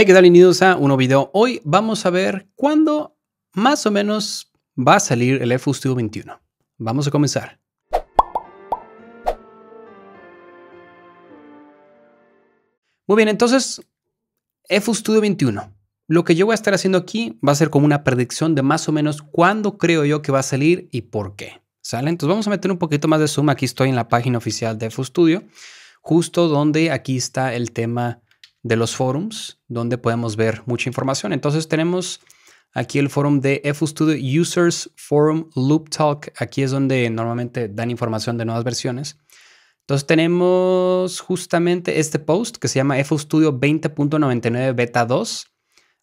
Hey, ¿qué tal? Bienvenidos a un nuevo video. Hoy vamos a ver cuándo más o menos va a salir el FU Studio 21. Vamos a comenzar. Muy bien, entonces, FU Studio 21. Lo que yo voy a estar haciendo aquí va a ser como una predicción de más o menos cuándo creo yo que va a salir y por qué. ¿Sale? Entonces vamos a meter un poquito más de zoom. Aquí estoy en la página oficial de FU Studio, justo donde aquí está el tema de los forums donde podemos ver mucha información. Entonces tenemos aquí el forum de Studio Users Forum Loop Talk. Aquí es donde normalmente dan información de nuevas versiones. Entonces tenemos justamente este post que se llama Studio 20.99 Beta 2,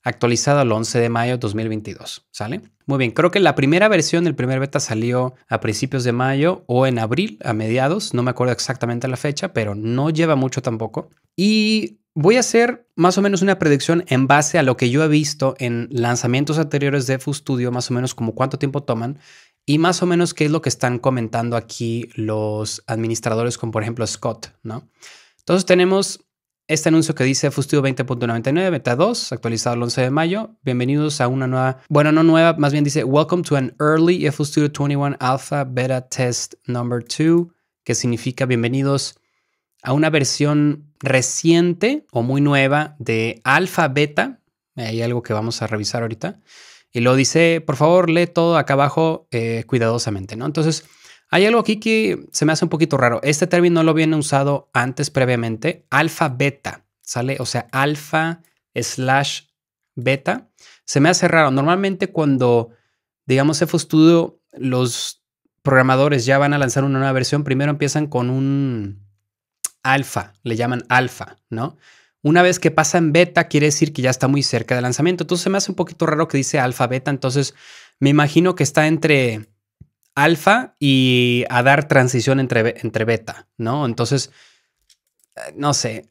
actualizado el 11 de mayo de 2022. ¿Sale? Muy bien, creo que la primera versión el primer beta salió a principios de mayo o en abril, a mediados, no me acuerdo exactamente la fecha, pero no lleva mucho tampoco. Y Voy a hacer más o menos una predicción en base a lo que yo he visto en lanzamientos anteriores de FUSTudio, más o menos como cuánto tiempo toman y más o menos qué es lo que están comentando aquí los administradores, como por ejemplo Scott, ¿no? Entonces tenemos este anuncio que dice Fustudio 20.99, beta 2, actualizado el 11 de mayo. Bienvenidos a una nueva, bueno, no nueva, más bien dice Welcome to an early FUSTudio 21 Alpha Beta Test Number 2, que significa bienvenidos a una versión reciente o muy nueva de alfa beta. Hay algo que vamos a revisar ahorita. Y lo dice, por favor, lee todo acá abajo eh, cuidadosamente, ¿no? Entonces, hay algo aquí que se me hace un poquito raro. Este término no lo habían usado antes previamente. Alfa beta, ¿sale? O sea, alfa slash beta. Se me hace raro. Normalmente cuando, digamos, estudio, los programadores ya van a lanzar una nueva versión, primero empiezan con un alfa, le llaman alfa, ¿no? Una vez que pasa en beta, quiere decir que ya está muy cerca del lanzamiento. Entonces se me hace un poquito raro que dice alfa, beta. Entonces me imagino que está entre alfa y a dar transición entre, entre beta, ¿no? Entonces, eh, no sé,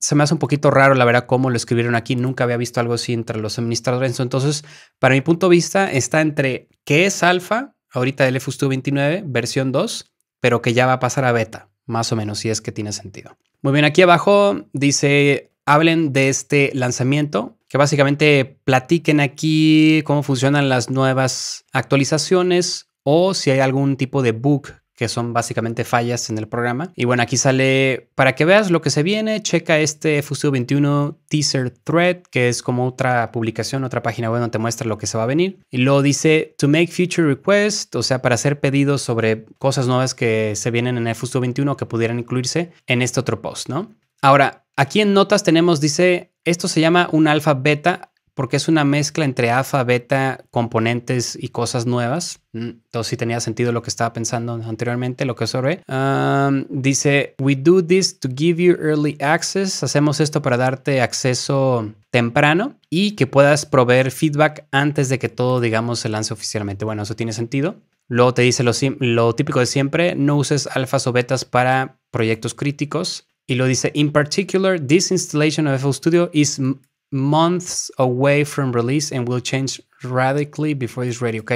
se me hace un poquito raro la verdad cómo lo escribieron aquí. Nunca había visto algo así entre los administradores. Entonces, para mi punto de vista, está entre qué es alfa, ahorita LFUSTU 29, versión 2, pero que ya va a pasar a beta más o menos, si es que tiene sentido. Muy bien, aquí abajo dice, hablen de este lanzamiento, que básicamente platiquen aquí cómo funcionan las nuevas actualizaciones o si hay algún tipo de bug que son básicamente fallas en el programa. Y bueno, aquí sale para que veas lo que se viene, checa este FUSU 21 teaser thread, que es como otra publicación, otra página web donde te muestra lo que se va a venir. Y luego dice to make future requests, o sea, para hacer pedidos sobre cosas nuevas que se vienen en el 21 que pudieran incluirse en este otro post, ¿no? Ahora, aquí en notas tenemos, dice, esto se llama un alfa beta porque es una mezcla entre alfa, beta, componentes y cosas nuevas. Mm, entonces si tenía sentido lo que estaba pensando anteriormente, lo que sobre. dice, we do this to give you early access. Hacemos esto para darte acceso temprano y que puedas proveer feedback antes de que todo, digamos, se lance oficialmente. Bueno, eso tiene sentido. Luego te dice lo, lo típico de siempre, no uses alfas o betas para proyectos críticos. Y lo dice, in particular, this installation of FL Studio is months away from release and will change radically before it's ready. Ok,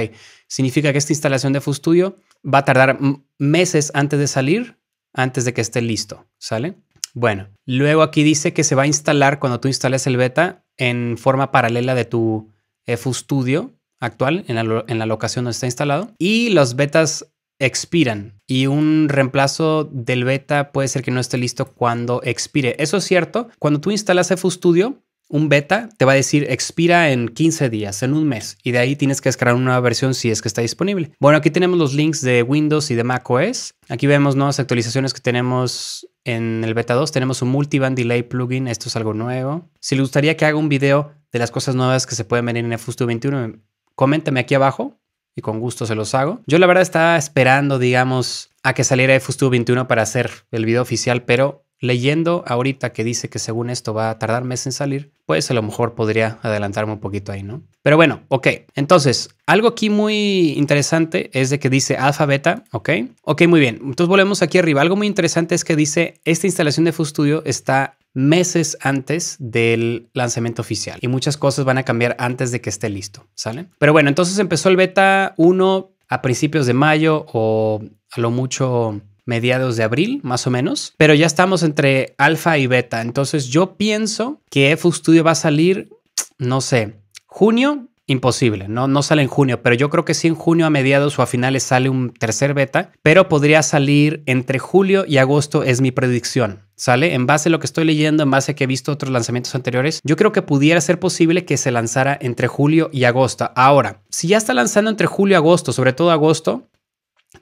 significa que esta instalación de FUSTudio va a tardar meses antes de salir, antes de que esté listo, ¿sale? Bueno, luego aquí dice que se va a instalar cuando tú instales el beta en forma paralela de tu eh, FUSTudio actual, en la, en locación donde está instalado. Y los betas expiran y un reemplazo del beta puede ser que no esté listo cuando expire. Eso es cierto, cuando tú instalas FUSTudio, un beta te va a decir expira en 15 días, en un mes, y de ahí tienes que descargar una nueva versión si es que está disponible. Bueno, aquí tenemos los links de Windows y de macOS. Aquí vemos nuevas actualizaciones que tenemos en el beta 2. Tenemos un multiband delay plugin, esto es algo nuevo. Si le gustaría que haga un video de las cosas nuevas que se pueden ver en FUSTU 21, coméntame aquí abajo y con gusto se los hago. Yo la verdad estaba esperando, digamos, a que saliera FUSTU 21 para hacer el video oficial, pero leyendo ahorita que dice que según esto va a tardar meses en salir, pues a lo mejor podría adelantarme un poquito ahí, ¿no? Pero bueno, ok. Entonces, algo aquí muy interesante es de que dice alfa beta, ¿ok? Ok, muy bien. Entonces volvemos aquí arriba. Algo muy interesante es que dice esta instalación de Studio está meses antes del lanzamiento oficial y muchas cosas van a cambiar antes de que esté listo, ¿sale? Pero bueno, entonces empezó el beta 1 a principios de mayo o a lo mucho mediados de abril, más o menos, pero ya estamos entre alfa y beta. Entonces yo pienso que FU Studio va a salir, no sé, junio, imposible, ¿no? no sale en junio, pero yo creo que sí en junio a mediados o a finales sale un tercer beta, pero podría salir entre julio y agosto es mi predicción. ¿Sale? En base a lo que estoy leyendo, en base a que he visto otros lanzamientos anteriores, yo creo que pudiera ser posible que se lanzara entre julio y agosto. Ahora, si ya está lanzando entre julio y agosto, sobre todo agosto,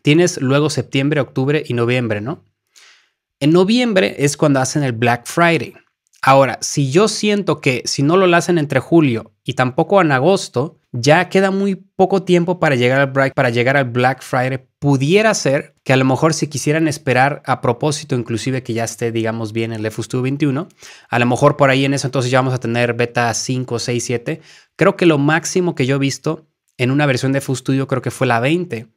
Tienes luego septiembre, octubre y noviembre, ¿no? En noviembre es cuando hacen el Black Friday. Ahora, si yo siento que si no lo hacen entre julio y tampoco en agosto, ya queda muy poco tiempo para llegar al Black, para llegar al Black Friday. Pudiera ser que a lo mejor si quisieran esperar a propósito, inclusive que ya esté, digamos, bien el FUSTU 21, a lo mejor por ahí en eso entonces ya vamos a tener beta 5, 6, 7. Creo que lo máximo que yo he visto en una versión de FUSTudio creo que fue la 20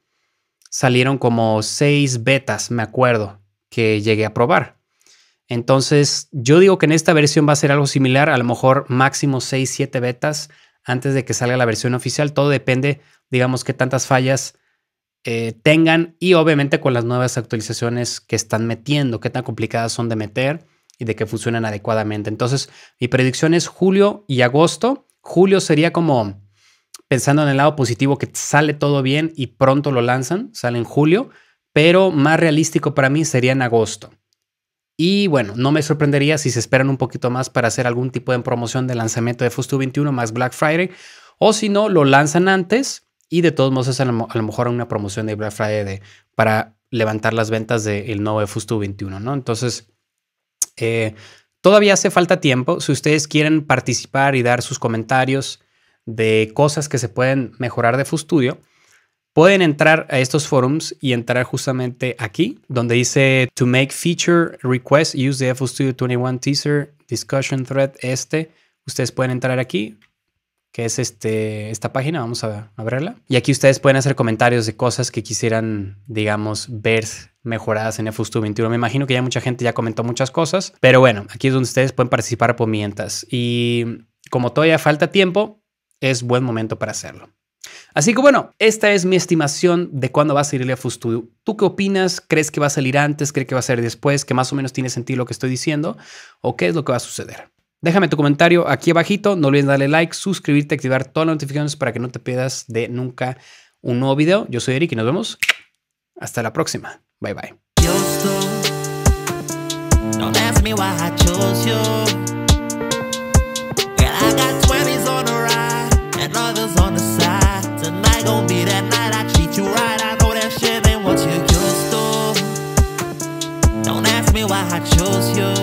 salieron como seis betas, me acuerdo, que llegué a probar. Entonces, yo digo que en esta versión va a ser algo similar, a lo mejor máximo 6, 7 betas antes de que salga la versión oficial. Todo depende, digamos, qué tantas fallas eh, tengan y obviamente con las nuevas actualizaciones que están metiendo, qué tan complicadas son de meter y de que funcionen adecuadamente. Entonces, mi predicción es julio y agosto. Julio sería como pensando en el lado positivo que sale todo bien y pronto lo lanzan, sale en julio, pero más realístico para mí sería en agosto. Y bueno, no me sorprendería si se esperan un poquito más para hacer algún tipo de promoción de lanzamiento de Fustu 21 más Black Friday, o si no, lo lanzan antes y de todos modos es a lo, mejor una promoción de Black Friday para levantar las ventas del de nuevo Fustu 21, ¿no? Entonces, eh, todavía hace falta tiempo. Si ustedes quieren participar y dar sus comentarios, de cosas que se pueden mejorar de FUSTudio, pueden entrar a estos forums y entrar justamente aquí, donde dice To make feature request, use the FUSTudio 21 teaser discussion thread, este. Ustedes pueden entrar aquí, que es este, esta página, vamos a abrirla. Y aquí ustedes pueden hacer comentarios de cosas que quisieran, digamos, ver mejoradas en FUSTU 21. Me imagino que ya mucha gente ya comentó muchas cosas, pero bueno, aquí es donde ustedes pueden participar por mientras. Y como todavía falta tiempo, es buen momento para hacerlo. Así que bueno, esta es mi estimación de cuándo va a salir el Studio. ¿Tú qué opinas? ¿Crees que va a salir antes? ¿Crees que va a salir después? ¿Que más o menos tiene sentido lo que estoy diciendo? ¿O qué es lo que va a suceder? Déjame tu comentario aquí abajito. No olvides darle like, suscribirte, activar todas las notificaciones para que no te pierdas de nunca un nuevo video. Yo soy Eric y nos vemos. Hasta la próxima. Bye bye. others on the side Tonight gon' be that night I treat you right I know that shit ain't what you used to Don't ask me why I chose you